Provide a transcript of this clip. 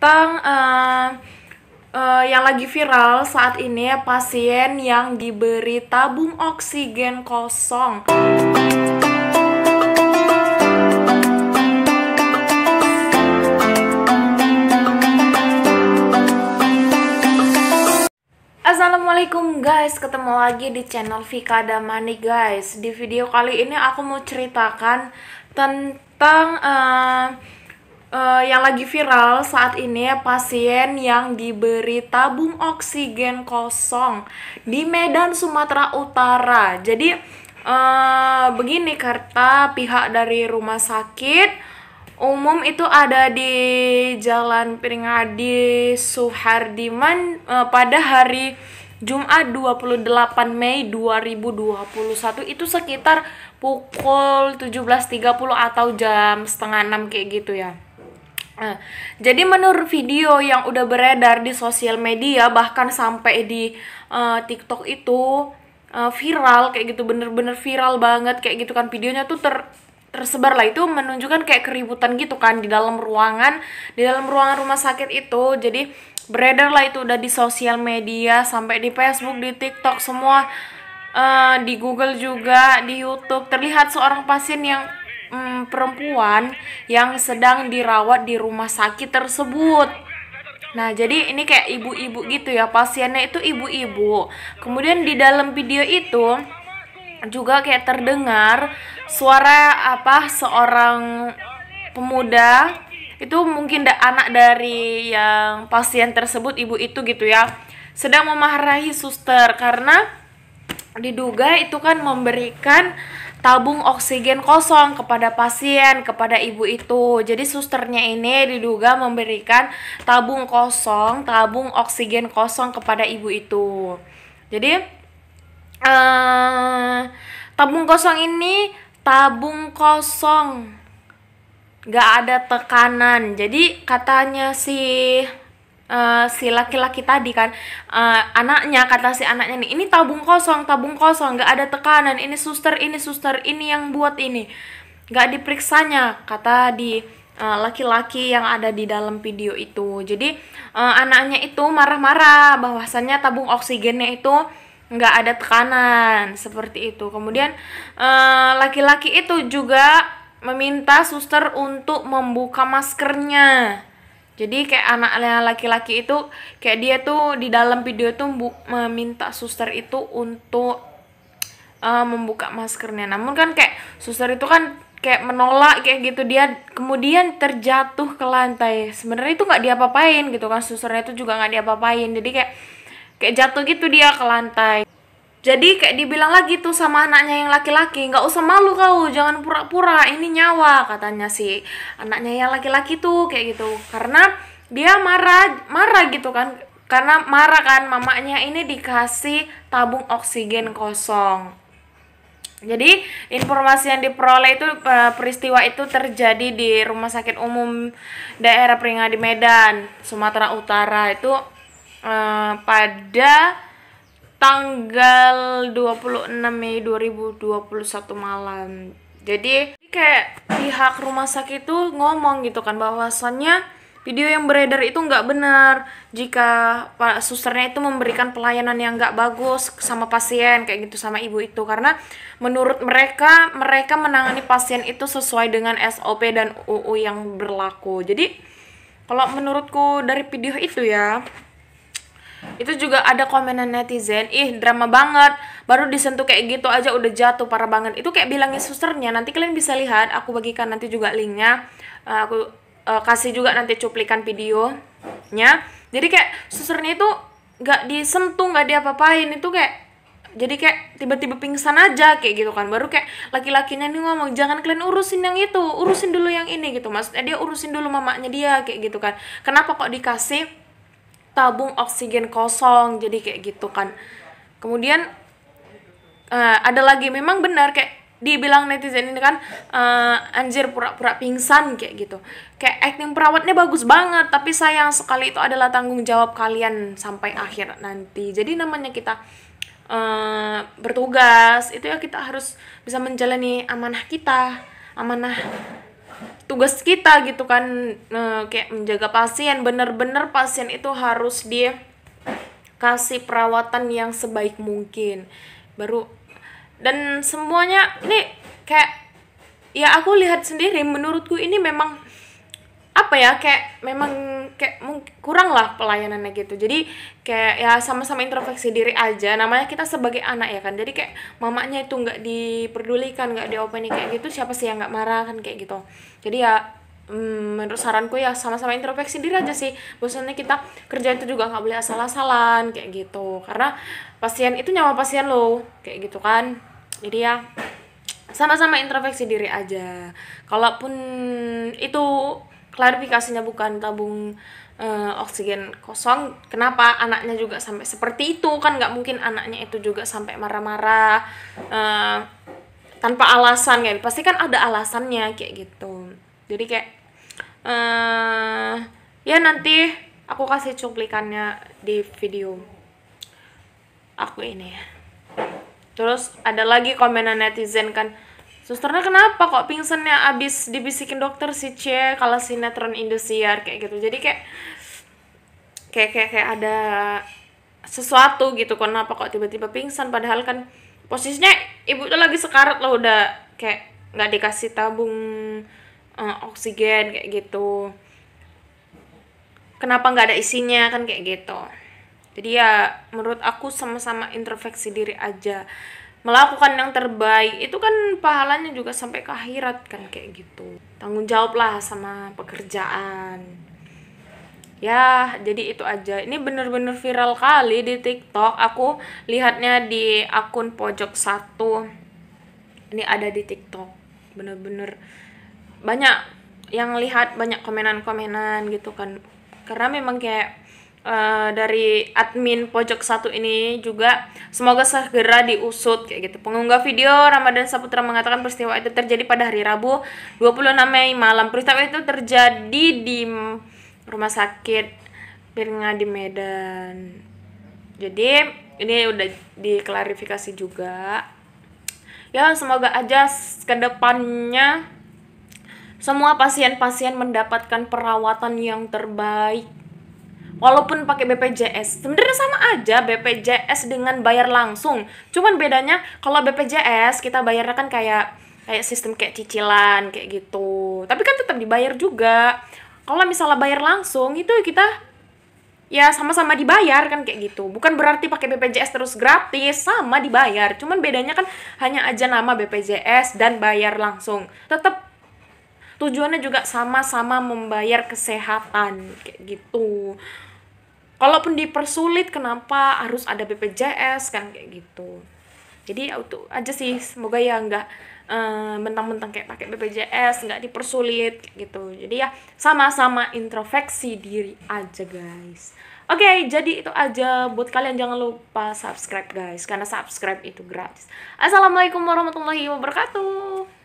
tentang uh, uh, yang lagi viral saat ini ya, pasien yang diberi tabung oksigen kosong. Assalamualaikum guys, ketemu lagi di channel Vika Damani guys Di video kali ini aku mau ceritakan tentang uh, uh, yang lagi viral saat ini ya, pasien yang diberi tabung oksigen kosong di Medan Sumatera Utara. Jadi uh, begini karta pihak dari rumah sakit umum itu ada di Jalan Pringadi Suhardiman uh, pada hari Jumat 28 Mei 2021 itu sekitar pukul 17.30 atau jam setengah enam kayak gitu ya. Nah, jadi menurut video yang udah beredar di sosial media bahkan sampai di uh, TikTok itu uh, viral kayak gitu bener-bener viral banget kayak gitu kan videonya tuh ter tersebar lah itu menunjukkan kayak keributan gitu kan di dalam ruangan di dalam ruangan rumah sakit itu jadi beredar lah itu udah di sosial media sampai di Facebook di TikTok semua uh, di Google juga di YouTube terlihat seorang pasien yang hmm, perempuan yang sedang dirawat di rumah sakit tersebut. Nah, jadi ini kayak ibu-ibu gitu ya, pasiennya itu ibu-ibu. Kemudian di dalam video itu juga kayak terdengar suara apa seorang pemuda itu mungkin da anak dari yang pasien tersebut ibu itu gitu ya sedang memarahi suster karena diduga itu kan memberikan tabung oksigen kosong kepada pasien, kepada ibu itu. Jadi susternya ini diduga memberikan tabung kosong, tabung oksigen kosong kepada ibu itu. Jadi eh, tabung kosong ini tabung kosong, gak ada tekanan. Jadi katanya sih uh, si laki-laki tadi kan uh, anaknya kata si anaknya nih ini tabung kosong tabung kosong nggak ada tekanan ini suster ini suster ini yang buat ini nggak diperiksanya kata di eh, laki-laki yang ada di dalam video itu jadi uh, anaknya itu marah-marah bahwasannya tabung oksigennya itu nggak ada tekanan seperti itu kemudian laki-laki uh, itu juga meminta suster untuk membuka maskernya jadi kayak anaknya laki-laki itu kayak dia tuh di dalam video tuh meminta suster itu untuk uh, membuka maskernya namun kan kayak suster itu kan kayak menolak kayak gitu dia kemudian terjatuh ke lantai sebenarnya itu nggak diapa-apain gitu kan susternya itu juga nggak diapa-apain jadi kayak kayak jatuh gitu dia ke lantai jadi kayak dibilang lagi tuh sama anaknya yang laki-laki nggak usah malu kau jangan pura-pura ini nyawa katanya si anaknya yang laki-laki tuh kayak gitu karena dia marah marah gitu kan karena marah kan mamanya ini dikasih tabung oksigen kosong jadi informasi yang diperoleh itu peristiwa itu terjadi di Rumah Sakit Umum Daerah Pringadi Medan, Sumatera Utara itu eh, pada tanggal 26 Mei 2021 malam. Jadi kayak pihak rumah sakit itu ngomong gitu kan bahwasannya video yang beredar itu nggak benar jika pak susternya itu memberikan pelayanan yang nggak bagus sama pasien kayak gitu sama ibu itu karena menurut mereka mereka menangani pasien itu sesuai dengan SOP dan UU yang berlaku jadi kalau menurutku dari video itu ya itu juga ada komenan netizen ih drama banget baru disentuh kayak gitu aja udah jatuh parah banget itu kayak bilangnya susternya nanti kalian bisa lihat aku bagikan nanti juga linknya eh, aku eh, kasih juga nanti cuplikan videonya jadi kayak susternya itu nggak disentuh nggak diapa-apain itu kayak jadi kayak tiba-tiba pingsan aja kayak gitu kan baru kayak laki-lakinya nih ngomong jangan kalian urusin yang itu urusin dulu yang ini gitu maksudnya dia urusin dulu mamanya dia kayak gitu kan kenapa kok dikasih tabung oksigen kosong jadi kayak gitu kan kemudian uh, ada lagi memang benar kayak dibilang netizen ini kan uh, anjir pura-pura pingsan kayak gitu kayak acting perawatnya bagus banget tapi sayang sekali itu adalah tanggung jawab kalian sampai akhir nanti jadi namanya kita uh, bertugas itu ya kita harus bisa menjalani amanah kita amanah tugas kita gitu kan e, kayak menjaga pasien bener-bener pasien itu harus dia kasih perawatan yang sebaik mungkin baru dan semuanya ini kayak ya aku lihat sendiri menurutku ini memang apa ya kayak memang kayak kurang lah pelayanannya gitu jadi kayak ya sama-sama introspeksi diri aja namanya kita sebagai anak ya kan jadi kayak mamanya itu nggak diperdulikan nggak diopeni kayak gitu siapa sih yang nggak marah kan kayak gitu jadi ya hmm, menurut saranku ya sama-sama introspeksi diri aja sih bosannya kita kerja itu juga nggak boleh asal-asalan kayak gitu karena pasien itu nyawa pasien loh kayak gitu kan jadi ya sama-sama introspeksi diri aja kalaupun itu klarifikasinya bukan tabung uh, oksigen kosong kenapa anaknya juga sampai seperti itu kan nggak mungkin anaknya itu juga sampai marah-marah uh, tanpa alasan kayak gitu. pasti kan ada alasannya kayak gitu jadi kayak uh, ya nanti aku kasih cuplikannya di video aku ini terus ada lagi komenan netizen kan Susternya kenapa kok pingsannya abis dibisikin dokter si C kalau sinetron Indosiar kayak gitu. Jadi kayak kayak kayak, kayak ada sesuatu gitu kenapa kok tiba-tiba pingsan padahal kan posisinya ibu tuh lagi sekarat loh udah kayak nggak dikasih tabung uh, oksigen kayak gitu kenapa nggak ada isinya kan kayak gitu jadi ya menurut aku sama-sama introspeksi diri aja melakukan yang terbaik itu kan pahalanya juga sampai ke akhirat kan kayak gitu tanggung jawab lah sama pekerjaan ya jadi itu aja ini bener-bener viral kali di tiktok aku lihatnya di akun pojok satu ini ada di tiktok bener-bener banyak yang lihat banyak komenan-komenan gitu kan karena memang kayak Eh, dari admin pojok satu ini juga semoga segera diusut kayak gitu. Pengunggah video Ramadan Saputra mengatakan peristiwa itu terjadi pada hari Rabu 26 Mei malam. Peristiwa itu terjadi di rumah sakit Pirnga di Medan. Jadi ini udah diklarifikasi juga. Ya semoga aja kedepannya semua pasien-pasien mendapatkan perawatan yang terbaik walaupun pakai BPJS sebenarnya sama aja BPJS dengan bayar langsung cuman bedanya kalau BPJS kita bayarnya kan kayak kayak sistem kayak cicilan kayak gitu tapi kan tetap dibayar juga kalau misalnya bayar langsung itu kita ya sama-sama dibayar kan kayak gitu bukan berarti pakai BPJS terus gratis sama dibayar cuman bedanya kan hanya aja nama BPJS dan bayar langsung tetap tujuannya juga sama-sama membayar kesehatan kayak gitu kalaupun dipersulit kenapa harus ada BPJS kan kayak gitu jadi auto ya aja sih semoga ya nggak eh, mentang-mentang kayak pakai BPJS nggak dipersulit gitu jadi ya sama-sama introspeksi diri aja guys Oke, okay, jadi itu aja buat kalian jangan lupa subscribe guys karena subscribe itu gratis. Assalamualaikum warahmatullahi wabarakatuh.